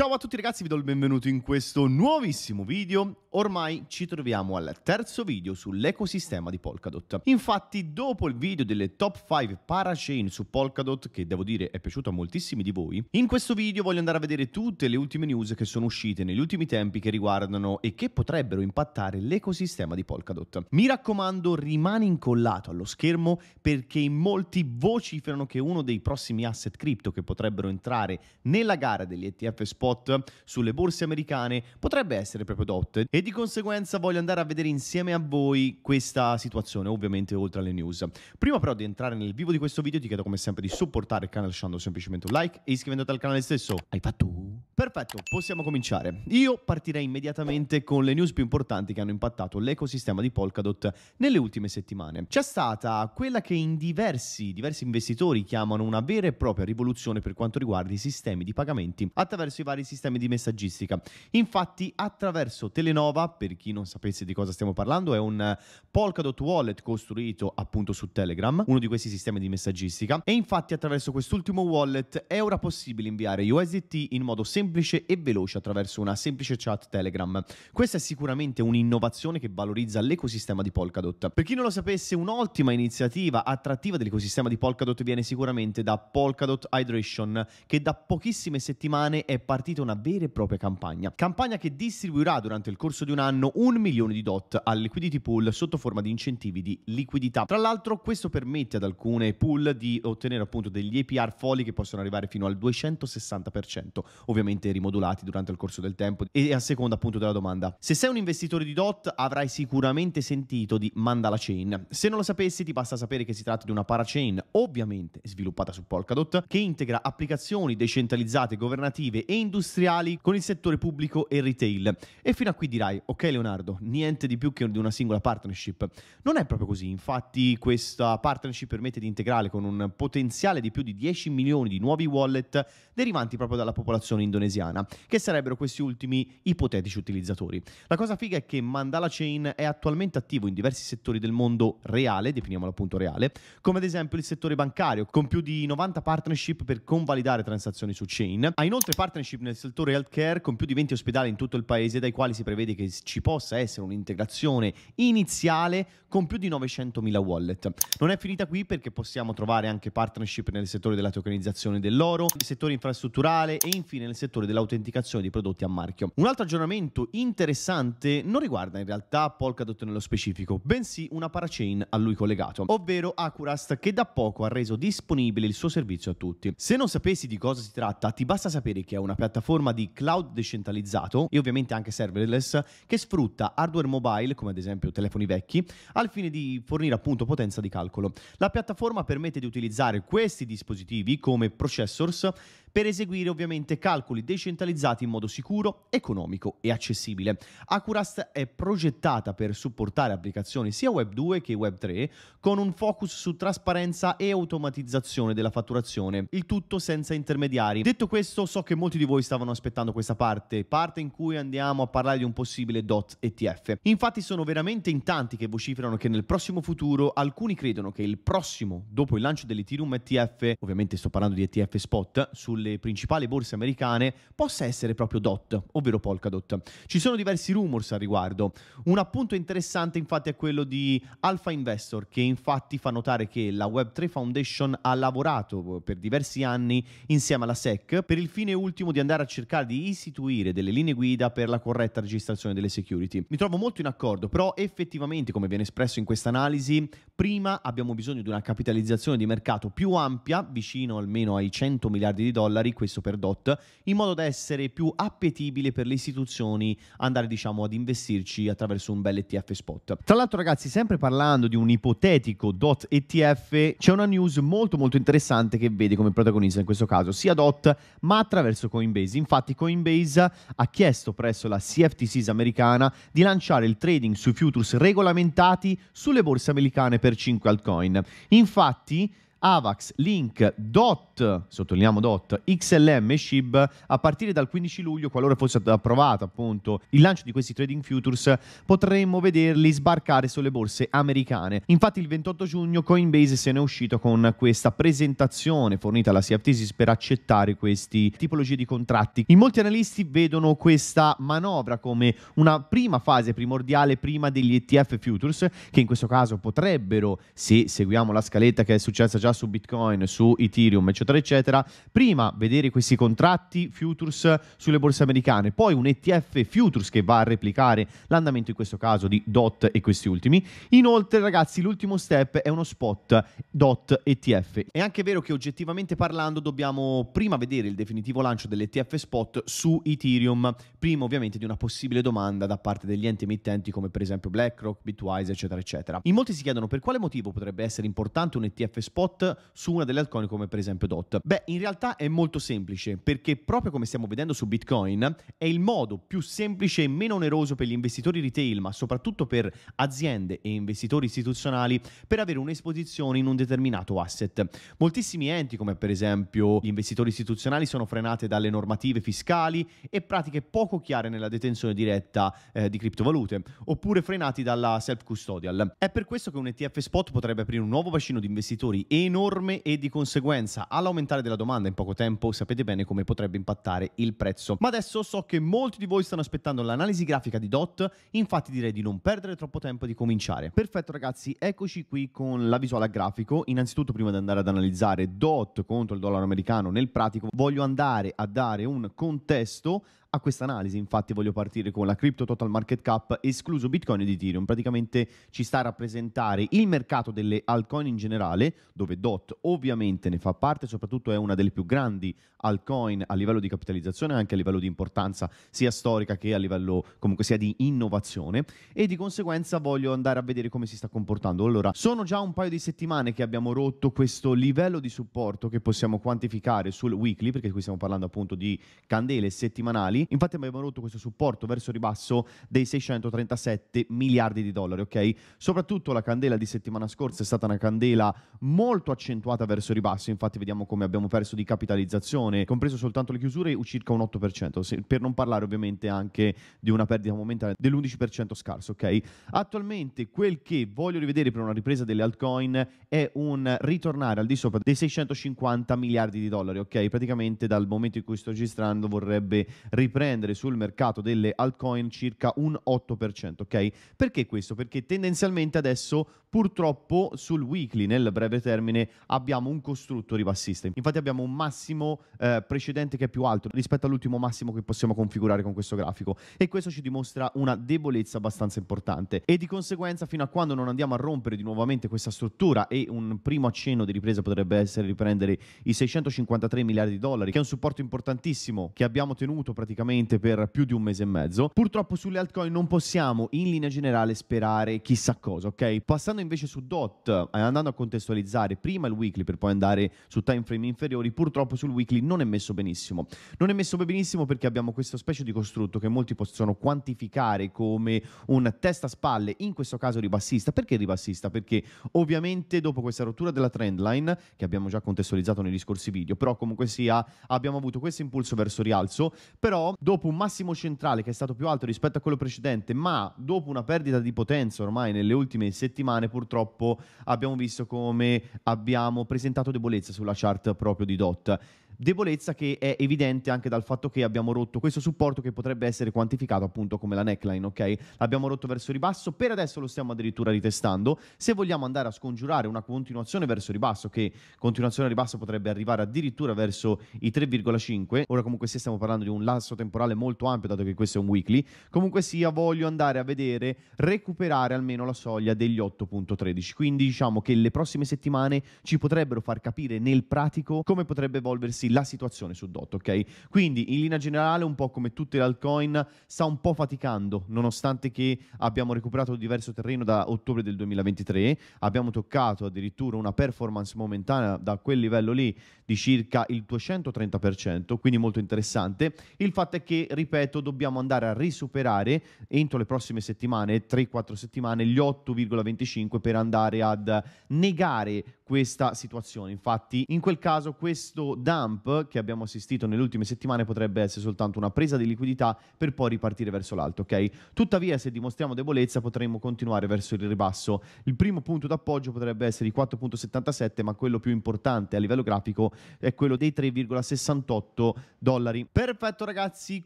Ciao a tutti ragazzi, vi do il benvenuto in questo nuovissimo video. Ormai ci troviamo al terzo video sull'ecosistema di Polkadot. Infatti, dopo il video delle top 5 parachain su Polkadot, che devo dire è piaciuto a moltissimi di voi, in questo video voglio andare a vedere tutte le ultime news che sono uscite negli ultimi tempi che riguardano e che potrebbero impattare l'ecosistema di Polkadot. Mi raccomando, rimani incollato allo schermo perché in molti vociferano che uno dei prossimi asset cripto che potrebbero entrare nella gara degli ETF Spot spot sulle borse americane potrebbe essere proprio Dot e di conseguenza voglio andare a vedere insieme a voi questa situazione, ovviamente oltre alle news. Prima però di entrare nel vivo di questo video ti chiedo come sempre di supportare il canale lasciando semplicemente un like e iscrivendoti al canale stesso. Hai fatto? Perfetto, possiamo cominciare. Io partirei immediatamente con le news più importanti che hanno impattato l'ecosistema di Polkadot nelle ultime settimane. C'è stata quella che in diversi, diversi investitori chiamano una vera e propria rivoluzione per quanto riguarda i sistemi di pagamenti attraverso i vari vari sistemi di messaggistica. Infatti, attraverso Telenova, per chi non sapesse di cosa stiamo parlando, è un Polkadot wallet costruito appunto su Telegram, uno di questi sistemi di messaggistica. E infatti, attraverso quest'ultimo wallet è ora possibile inviare USDT in modo semplice e veloce attraverso una semplice chat Telegram. Questa è sicuramente un'innovazione che valorizza l'ecosistema di Polkadot. Per chi non lo sapesse, un'ottima iniziativa attrattiva dell'ecosistema di Polkadot viene sicuramente da Polkadot Hydration, che da pochissime settimane è partita partita una vera e propria campagna. Campagna che distribuirà durante il corso di un anno un milione di DOT al liquidity pool sotto forma di incentivi di liquidità. Tra l'altro questo permette ad alcune pool di ottenere appunto degli APR folli che possono arrivare fino al 260%, ovviamente rimodulati durante il corso del tempo e a seconda appunto della domanda. Se sei un investitore di DOT avrai sicuramente sentito di Mandala Chain. Se non lo sapessi ti basta sapere che si tratta di una parachain ovviamente sviluppata su Polkadot che integra applicazioni decentralizzate governative e industriali con il settore pubblico e retail. E fino a qui dirai, ok Leonardo, niente di più che di una singola partnership. Non è proprio così, infatti questa partnership permette di integrare con un potenziale di più di 10 milioni di nuovi wallet derivanti proprio dalla popolazione indonesiana, che sarebbero questi ultimi ipotetici utilizzatori. La cosa figa è che Mandala Chain è attualmente attivo in diversi settori del mondo reale, definiamolo appunto reale, come ad esempio il settore bancario, con più di 90 partnership per convalidare transazioni su chain. Ha inoltre partnership leadership nel settore healthcare con più di 20 ospedali in tutto il paese, dai quali si prevede che ci possa essere un'integrazione iniziale con più di 900.000 wallet. Non è finita qui perché possiamo trovare anche partnership nel settore della tokenizzazione dell'oro, nel settore infrastrutturale e infine nel settore dell'autenticazione di prodotti a marchio. Un altro aggiornamento interessante non riguarda in realtà Polkadot nello specifico, bensì una parachain a lui collegato, ovvero Acurast che da poco ha reso disponibile il suo servizio a tutti. Se non sapessi di cosa si tratta, ti basta sapere che è una piattaforma piattaforma di cloud decentralizzato e ovviamente anche serverless che sfrutta hardware mobile, come ad esempio telefoni vecchi, al fine di fornire appunto potenza di calcolo. La piattaforma permette di utilizzare questi dispositivi come processors per eseguire ovviamente calcoli decentralizzati in modo sicuro, economico e accessibile. Acurust è progettata per supportare applicazioni sia Web 2 che Web 3 con un focus su trasparenza e automatizzazione della fatturazione, il tutto senza intermediari. Detto questo, so che molti di voi stavano aspettando questa parte, parte in cui andiamo a parlare di un possibile DOT ETF. Infatti sono veramente in tanti che vociferano che nel prossimo futuro alcuni credono che il prossimo, dopo il lancio dell'Ethereum ETF, ovviamente sto parlando di ETF spot, sul sulle principali borse americane possa essere proprio DOT, ovvero Polkadot. Ci sono diversi rumors al riguardo. Un appunto interessante infatti è quello di Alpha Investor che infatti fa notare che la Web3 Foundation ha lavorato per diversi anni insieme alla SEC per il fine ultimo di andare a cercare di istituire delle linee guida per la corretta registrazione delle security. Mi trovo molto in accordo, però effettivamente come viene espresso in questa analisi, prima abbiamo bisogno di una capitalizzazione di mercato più ampia, vicino almeno ai 100 miliardi di dollari dollari, questo per DOT, in modo da essere più appetibile per le istituzioni andare diciamo ad investirci attraverso un bel ETF spot. Tra l'altro ragazzi, sempre parlando di un ipotetico DOT ETF, c'è una news molto molto interessante che vede come protagonista in questo caso sia DOT ma attraverso Coinbase. Infatti Coinbase ha chiesto presso la CFTCs americana di lanciare il trading sui futures regolamentati sulle borse americane per 5 altcoin. Infatti Avax, Link, DOT, sottolineiamo DOT, XLM e SHIB a partire dal 15 luglio, qualora fosse approvato appunto il lancio di questi trading futures, potremmo vederli sbarcare sulle borse americane. Infatti il 28 giugno Coinbase se ne è uscito con questa presentazione fornita alla CFTC per accettare questi tipologie di contratti. In molti analisti vedono questa manovra come una prima fase primordiale prima degli ETF futures, che in questo caso potrebbero, se seguiamo la scaletta che è successa già già su Bitcoin, su Ethereum, eccetera, eccetera. Prima vedere questi contratti futures sulle borse americane, poi un ETF futures che va a replicare l'andamento in questo caso di DOT e questi ultimi. Inoltre, ragazzi, l'ultimo step è uno spot DOT ETF. È anche vero che oggettivamente parlando dobbiamo prima vedere il definitivo lancio dell'ETF spot su Ethereum, prima ovviamente di una possibile domanda da parte degli enti emittenti come per esempio BlackRock, Bitwise, eccetera, eccetera. In molti si chiedono per quale motivo potrebbe essere importante un ETF spot slot su una delle altcoin come per esempio DOT? Beh, in realtà è molto semplice perché proprio come stiamo vedendo su Bitcoin è il modo più semplice e meno oneroso per gli investitori retail, ma soprattutto per aziende e investitori istituzionali per avere un'esposizione in un determinato asset. Moltissimi enti, come per esempio gli investitori istituzionali, sono frenati dalle normative fiscali e pratiche poco chiare nella detenzione diretta eh, di criptovalute, oppure frenati dalla self-custodial. È per questo che un ETF spot potrebbe aprire un nuovo bacino di investitori e enorme e di conseguenza all'aumentare della domanda in poco tempo sapete bene come potrebbe impattare il prezzo. Ma adesso so che molti di voi stanno aspettando l'analisi grafica di DOT, infatti direi di non perdere troppo tempo e di cominciare. Perfetto ragazzi, eccoci qui con la visuale a grafico. Innanzitutto prima di andare ad analizzare DOT contro il dollaro americano nel pratico voglio andare a dare un contesto a questa analisi, infatti, voglio partire con la crypto total market cap, escluso Bitcoin ed Ethereum. Praticamente ci sta a rappresentare il mercato delle altcoin in generale, dove DOT ovviamente ne fa parte, soprattutto è una delle più grandi altcoin a livello di capitalizzazione, anche a livello di importanza sia storica che a livello comunque sia di innovazione. E di conseguenza voglio andare a vedere come si sta comportando. Allora, sono già un paio di settimane che abbiamo rotto questo livello di supporto che possiamo quantificare sul weekly, perché qui stiamo parlando appunto di candele settimanali globali. Infatti abbiamo avuto questo supporto verso il ribasso dei 637 miliardi di dollari, ok? Soprattutto la candela di settimana scorsa è stata una candela molto accentuata verso il ribasso, infatti vediamo come abbiamo perso di capitalizzazione, compreso soltanto le chiusure, circa un 8%, per non parlare ovviamente anche di una perdita momentanea dell'11% scarso, ok? Attualmente quel che voglio rivedere per una ripresa delle altcoin è un ritornare al di sopra dei 650 miliardi di dollari, ok? Praticamente dal momento in cui sto registrando vorrebbe riprendere riprendere sul mercato delle altcoin circa un 8%, ok? Perché questo? Perché tendenzialmente adesso purtroppo sul weekly nel breve termine abbiamo un costrutto ribassista. Infatti abbiamo un massimo eh, precedente che è più alto rispetto all'ultimo massimo che possiamo configurare con questo grafico e questo ci dimostra una debolezza abbastanza importante e di conseguenza fino a quando non andiamo a rompere di nuovamente questa struttura e un primo accenno di ripresa potrebbe essere riprendere i 653 miliardi di dollari che è un supporto importantissimo che abbiamo tenuto praticamente praticamente per più di un mese e mezzo. Purtroppo sulle altcoin non possiamo in linea generale sperare chissà cosa, ok? Passando invece su DOT, eh, andando a contestualizzare prima il weekly per poi andare su time frame inferiori, purtroppo sul weekly non è messo benissimo. Non è messo benissimo perché abbiamo questa specie di costrutto che molti possono quantificare come un testa a spalle, in questo caso ribassista. Perché ribassista? Perché ovviamente dopo questa rottura della trendline, che abbiamo già contestualizzato negli scorsi video, però comunque sia abbiamo avuto questo impulso verso rialzo, però dopo un massimo centrale che è stato più alto rispetto a quello precedente, ma dopo una perdita di potenza ormai nelle ultime settimane, purtroppo abbiamo visto come abbiamo presentato debolezza sulla chart proprio di DOT. Debolezza che è evidente anche dal fatto che abbiamo rotto questo supporto che potrebbe essere quantificato appunto come la neckline, ok? L'abbiamo rotto verso ribasso, per adesso lo stiamo addirittura ritestando. Se vogliamo andare a scongiurare una continuazione verso ribasso, che continuazione a ribasso potrebbe arrivare addirittura verso i 3,5, ora comunque se stiamo parlando di un lasso temporale molto ampio, dato che questo è un weekly, comunque sia voglio andare a vedere recuperare almeno la soglia degli 8.13. Quindi diciamo che le prossime settimane ci potrebbero far capire nel pratico come potrebbe evolversi la situazione su DOT, ok? Quindi in linea generale, un po' come tutte le altcoin, sta un po' faticando, nonostante che abbiamo recuperato diverso terreno da ottobre del 2023, abbiamo toccato addirittura una performance momentanea da quel livello lì di circa il 230%, quindi molto interessante. Il fatto è che, ripeto, dobbiamo andare a risuperare entro le prossime settimane, 3-4 settimane, gli 8,25 per andare ad negare questa situazione. Infatti, in quel caso, questo dump che abbiamo assistito nelle ultime settimane potrebbe essere soltanto una presa di liquidità per poi ripartire verso l'alto, ok? Tuttavia, se dimostriamo debolezza, potremmo continuare verso il ribasso. Il primo punto d'appoggio potrebbe essere i 4.77, ma quello più importante a livello grafico è quello dei 3,68 dollari. Perfetto, ragazzi,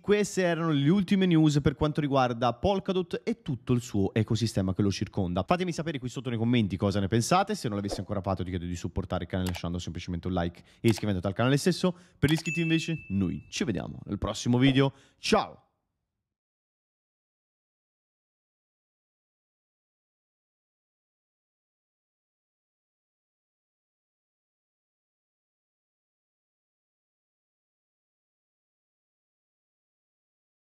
queste erano le ultime news per quanto riguarda Polkadot e tutto il suo ecosistema che lo circonda. Fatemi sapere qui sotto nei commenti cosa ne pensate, se non l'avessi ancora fatto di chiedo di supportare il canale lasciando semplicemente un like e iscrivendoti al canale stesso. Per gli iscritti invece, noi ci vediamo nel prossimo video. Ciao!